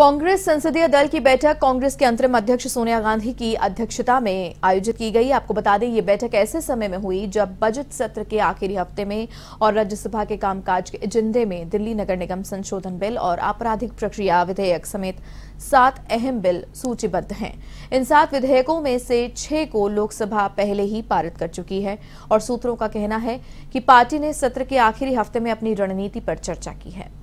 कांग्रेस संसदीय दल की बैठक कांग्रेस के अंतरिम अध्यक्ष सोनिया गांधी की अध्यक्षता में आयोजित की गई आपको बता दें ये बैठक ऐसे समय में हुई जब बजट सत्र के आखिरी हफ्ते में और राज्यसभा के कामकाज के एजेंडे में दिल्ली नगर निगम संशोधन बिल और आपराधिक प्रक्रिया विधेयक समेत सात अहम बिल सूचीबद्ध हैं इन सात विधेयकों में से छह को लोकसभा पहले ही पारित कर चुकी है और सूत्रों का कहना है कि पार्टी ने सत्र के आखिरी हफ्ते में अपनी रणनीति पर चर्चा की है